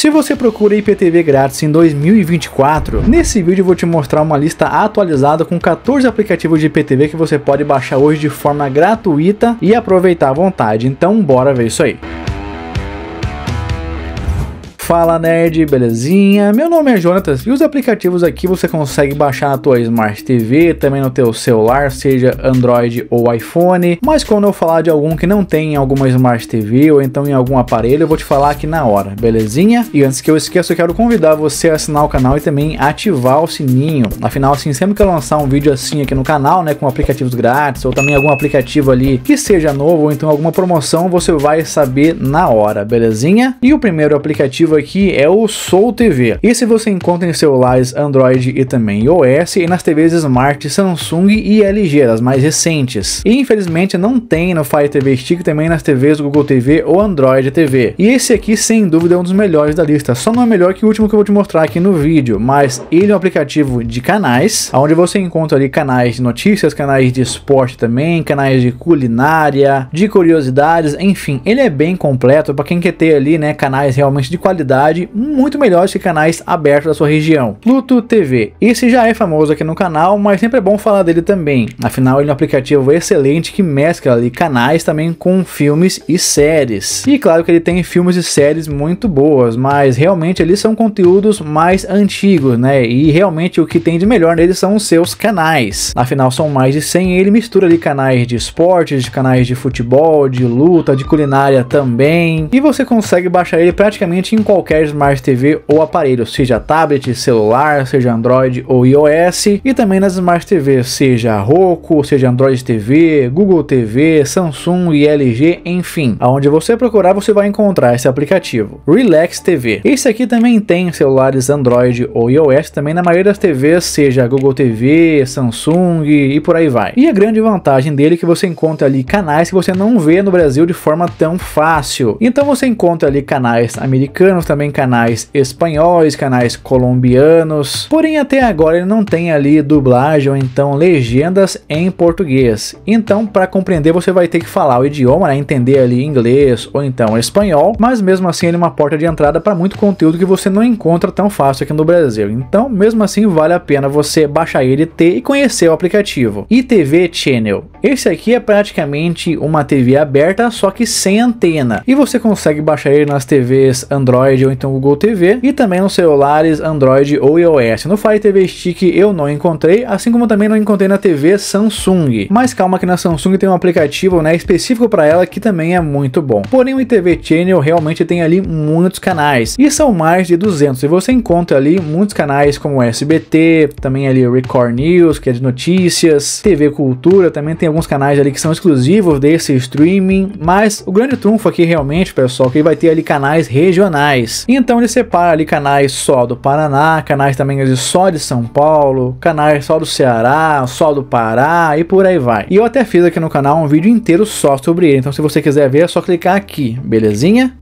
Se você procura IPTV grátis em 2024, nesse vídeo eu vou te mostrar uma lista atualizada com 14 aplicativos de IPTV que você pode baixar hoje de forma gratuita e aproveitar à vontade. Então bora ver isso aí. Fala nerd, belezinha? Meu nome é Jonatas e os aplicativos aqui você consegue baixar na tua Smart TV, também no teu celular, seja Android ou iPhone. Mas quando eu falar de algum que não tem em alguma Smart TV ou então em algum aparelho, eu vou te falar aqui na hora, belezinha? E antes que eu esqueça, eu quero convidar você a assinar o canal e também ativar o sininho. Afinal, assim, sempre que eu lançar um vídeo assim aqui no canal, né, com aplicativos grátis ou também algum aplicativo ali que seja novo ou então alguma promoção, você vai saber na hora, belezinha? E o primeiro aplicativo aqui é o Soul TV. Esse você encontra em celulares Android e também iOS e nas TVs Smart Samsung e LG, as mais recentes. E infelizmente não tem no Fire TV Stick também nas TVs Google TV ou Android TV. E esse aqui sem dúvida é um dos melhores da lista, só não é melhor que o último que eu vou te mostrar aqui no vídeo, mas ele é um aplicativo de canais, onde você encontra ali canais de notícias, canais de esporte também, canais de culinária, de curiosidades, enfim, ele é bem completo para quem quer ter ali, né, canais realmente de qualidade qualidade muito melhores que canais abertos da sua região. Pluto TV. Esse já é famoso aqui no canal, mas sempre é bom falar dele também. Afinal, ele é um aplicativo excelente que mescla ali canais também com filmes e séries. E claro que ele tem filmes e séries muito boas, mas realmente eles são conteúdos mais antigos, né? E realmente o que tem de melhor neles são os seus canais. Afinal, são mais de 100 e ele mistura ali canais de esportes, de canais de futebol, de luta, de culinária também. E você consegue baixar ele praticamente em qualquer qualquer Smart TV ou aparelho, seja tablet, celular, seja Android ou iOS, e também nas Smart TV, seja Roku, seja Android TV, Google TV, Samsung e LG, enfim. Aonde você procurar, você vai encontrar esse aplicativo. Relax TV. Esse aqui também tem celulares Android ou iOS, também na maioria das TVs, seja Google TV, Samsung e por aí vai. E a grande vantagem dele é que você encontra ali canais que você não vê no Brasil de forma tão fácil. Então você encontra ali canais americanos temos também canais espanhóis, canais colombianos, porém até agora ele não tem ali dublagem ou então legendas em português. Então, para compreender, você vai ter que falar o idioma, né? entender ali inglês ou então espanhol, mas mesmo assim ele é uma porta de entrada para muito conteúdo que você não encontra tão fácil aqui no Brasil. Então, mesmo assim, vale a pena você baixar ele, ter e conhecer o aplicativo. ITV Channel. Esse aqui é praticamente uma TV aberta, só que sem antena. E você consegue baixar ele nas TVs Android Android ou então Google TV, e também nos celulares Android ou iOS. No Fire TV Stick eu não encontrei, assim como também não encontrei na TV Samsung. Mas calma que na Samsung tem um aplicativo né, específico para ela que também é muito bom. Porém o ITV Channel realmente tem ali muitos canais, e são mais de 200, e você encontra ali muitos canais como SBT, também ali Record News, que é de notícias, TV Cultura, também tem alguns canais ali que são exclusivos desse streaming, mas o grande trunfo aqui realmente, pessoal, que vai ter ali canais regionais canais. Então ele separa ali canais só do Paraná, canais também só de São Paulo, canais só do Ceará, só do Pará e por aí vai. E eu até fiz aqui no canal um vídeo inteiro só sobre ele, então se você quiser ver é só clicar aqui, belezinha?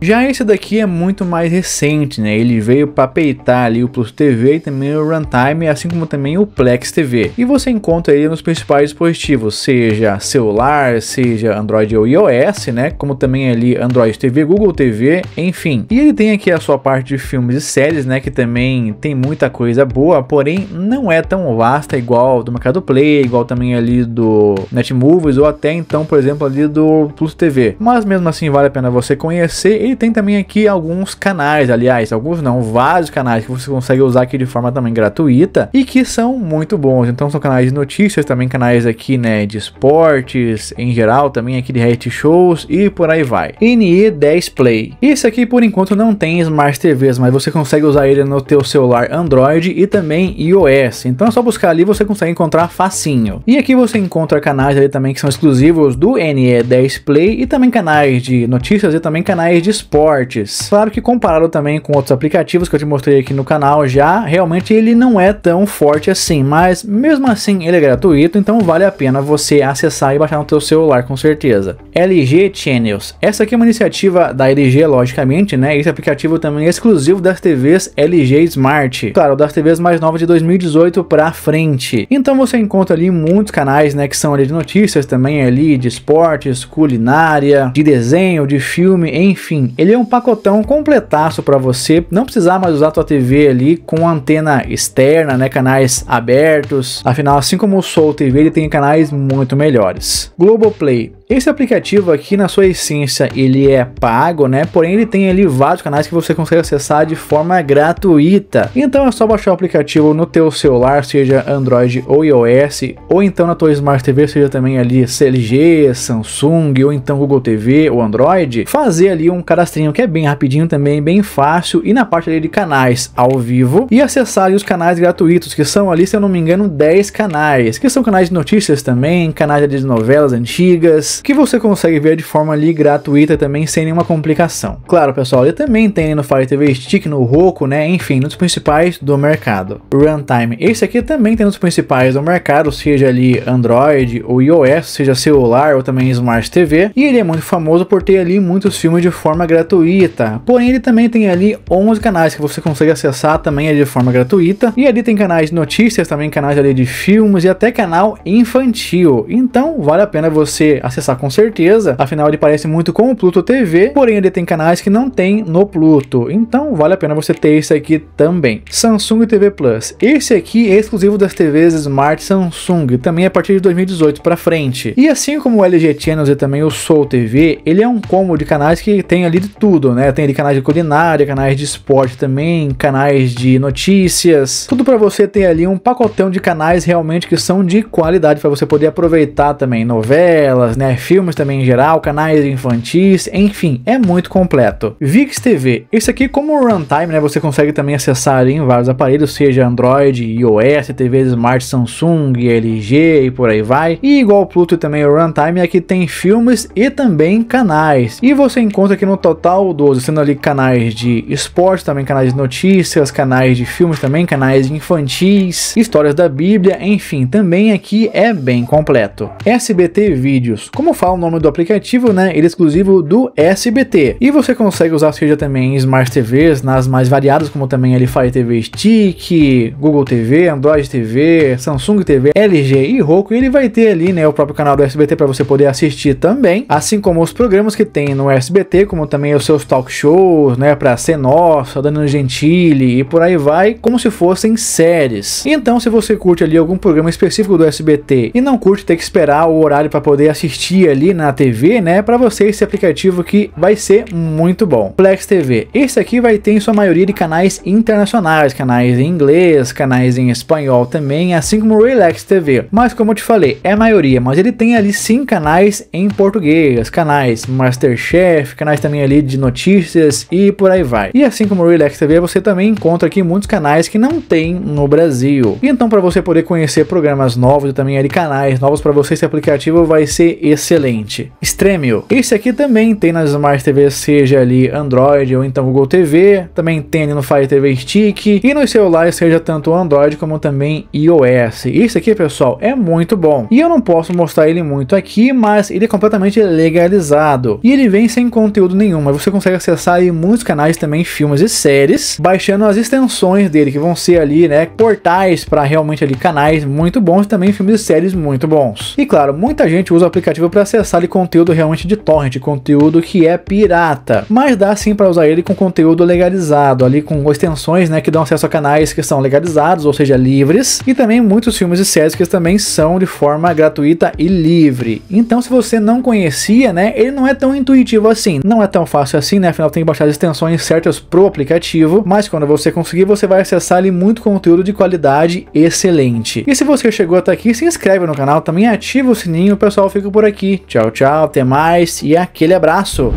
Já esse daqui é muito mais recente, né? Ele veio para peitar ali o Plus TV e também o Runtime, assim como também o Plex TV. E você encontra ele nos principais dispositivos, seja celular, seja Android ou iOS, né? Como também ali Android TV, Google TV, enfim. E ele tem aqui a sua parte de filmes e séries, né? Que também tem muita coisa boa, porém não é tão vasta igual do Mercado Play, igual também ali do Netmovies ou até então, por exemplo, ali do Plus TV. Mas mesmo assim vale a pena você conhecer e tem também aqui alguns canais, aliás, alguns não, vários canais que você consegue usar aqui de forma também gratuita e que são muito bons. Então são canais de notícias, também canais aqui, né, de esportes em geral, também aqui de reality shows e por aí vai. NE 10 Play. Esse aqui por enquanto não tem Smart TVs, mas você consegue usar ele no teu celular Android e também iOS. Então é só buscar ali você consegue encontrar facinho. E aqui você encontra canais ali também que são exclusivos do NE 10 Play e também canais de notícias e também canais de esportes. Claro que comparado também com outros aplicativos que eu te mostrei aqui no canal já, realmente ele não é tão forte assim, mas mesmo assim ele é gratuito, então vale a pena você acessar e baixar no teu celular com certeza. LG Channels. Essa aqui é uma iniciativa da LG, logicamente, né? Esse aplicativo também é exclusivo das TVs LG Smart. Claro, das TVs mais novas de 2018 para frente. Então você encontra ali muitos canais, né, que são ali de notícias também ali de esportes, culinária, de desenho, de filme, enfim, ele é um pacotão completaço para você não precisar mais usar a tua TV ali com antena externa, né, canais abertos. Afinal, assim como o Soul TV, ele tem canais muito melhores. Globoplay esse aplicativo aqui, na sua essência, ele é pago, né? Porém, ele tem ali vários canais que você consegue acessar de forma gratuita. Então é só baixar o aplicativo no teu celular, seja Android ou iOS, ou então na tua Smart TV, seja também ali CLG, Samsung, ou então Google TV ou Android, fazer ali um cadastrinho que é bem rapidinho também, bem fácil, e na parte ali de canais ao vivo, e acessar ali os canais gratuitos, que são ali, se eu não me engano, 10 canais, que são canais de notícias também, canais de novelas antigas, que você consegue ver de forma ali gratuita também, sem nenhuma complicação. Claro, pessoal, ele também tem no Fire TV Stick, no Roku, né? Enfim, nos principais do mercado. Runtime, esse aqui também tem nos principais do mercado, seja ali Android ou iOS, seja celular ou também Smart TV, e ele é muito famoso por ter ali muitos filmes de forma gratuita. Porém, ele também tem ali 11 canais que você consegue acessar também de forma gratuita, e ali tem canais de notícias, também canais ali de filmes e até canal infantil. Então, vale a pena você acessar acessar com certeza, afinal ele parece muito com o Pluto TV, porém ele tem canais que não tem no Pluto, então vale a pena você ter esse aqui também. Samsung TV Plus, esse aqui é exclusivo das TVs Smart Samsung, também a partir de 2018 para frente. E assim como o LG Channels e também o Soul TV, ele é um combo de canais que tem ali de tudo, né? Tem ali canais de culinária, canais de esporte também, canais de notícias, tudo para você ter ali um pacotão de canais realmente que são de qualidade para você poder aproveitar também novelas, né? Né, filmes também em geral, canais infantis, enfim, é muito completo. VIX TV, esse aqui como runtime, né? Você consegue também acessar em vários aparelhos, seja Android, iOS, TVs Smart, Samsung, LG e por aí vai. E igual o Pluto também o runtime, aqui é tem filmes e também canais. E você encontra aqui no total 12, sendo ali canais de esportes, também canais de notícias, canais de filmes também, canais infantis, histórias da Bíblia, enfim, também aqui é bem completo. SBT Vídeos. Como como fala o nome do aplicativo, né, ele é exclusivo do SBT. E você consegue usar seja também em Smart TVs, nas mais variadas, como também ali Fire TV Stick, Google TV, Android TV, Samsung TV, LG e Roku. E ele vai ter ali, né, o próprio canal do SBT para você poder assistir também, assim como os programas que tem no SBT, como também os seus talk shows, né, para ser nossa, Danilo Gentili e por aí vai, como se fossem séries. Então, se você curte ali algum programa específico do SBT e não curte ter que esperar o horário para poder assistir assistir ali na TV, né? Para você esse aplicativo que vai ser muito bom. Plex TV. Esse aqui vai ter em sua maioria de canais internacionais, canais em inglês, canais em espanhol também, assim como o Relax TV. Mas como eu te falei, é a maioria, mas ele tem ali sim canais em português, canais Masterchef, canais também ali de notícias e por aí vai. E assim como o Relax TV, você também encontra aqui muitos canais que não tem no Brasil. Então para você poder conhecer programas novos e também ali canais novos para você esse aplicativo vai ser excelente excelente. Stremio. Esse aqui também tem nas Smart TVs, seja ali Android ou então Google TV, também tem no Fire TV Stick e nos celulares seja tanto Android como também iOS. Esse aqui, pessoal, é muito bom. E eu não posso mostrar ele muito aqui, mas ele é completamente legalizado. E ele vem sem conteúdo nenhum, mas você consegue acessar aí muitos canais também, filmes e séries, baixando as extensões dele, que vão ser ali, né, portais para realmente ali canais muito bons, também filmes e séries muito bons. E claro, muita gente usa o aplicativo para acessar ali conteúdo realmente de torrent, conteúdo que é pirata. Mas dá sim para usar ele com conteúdo legalizado, ali com extensões, né, que dão acesso a canais que são legalizados, ou seja, livres, e também muitos filmes e séries que também são de forma gratuita e livre. Então, se você não conhecia, né, ele não é tão intuitivo assim, não é tão fácil assim, né, afinal tem que baixar as extensões certas pro aplicativo, mas quando você conseguir, você vai acessar ali muito conteúdo de qualidade excelente. E se você chegou até aqui, se inscreve no canal, também ativa o sininho, o pessoal fica por aqui aqui. Tchau, tchau, até mais e aquele abraço!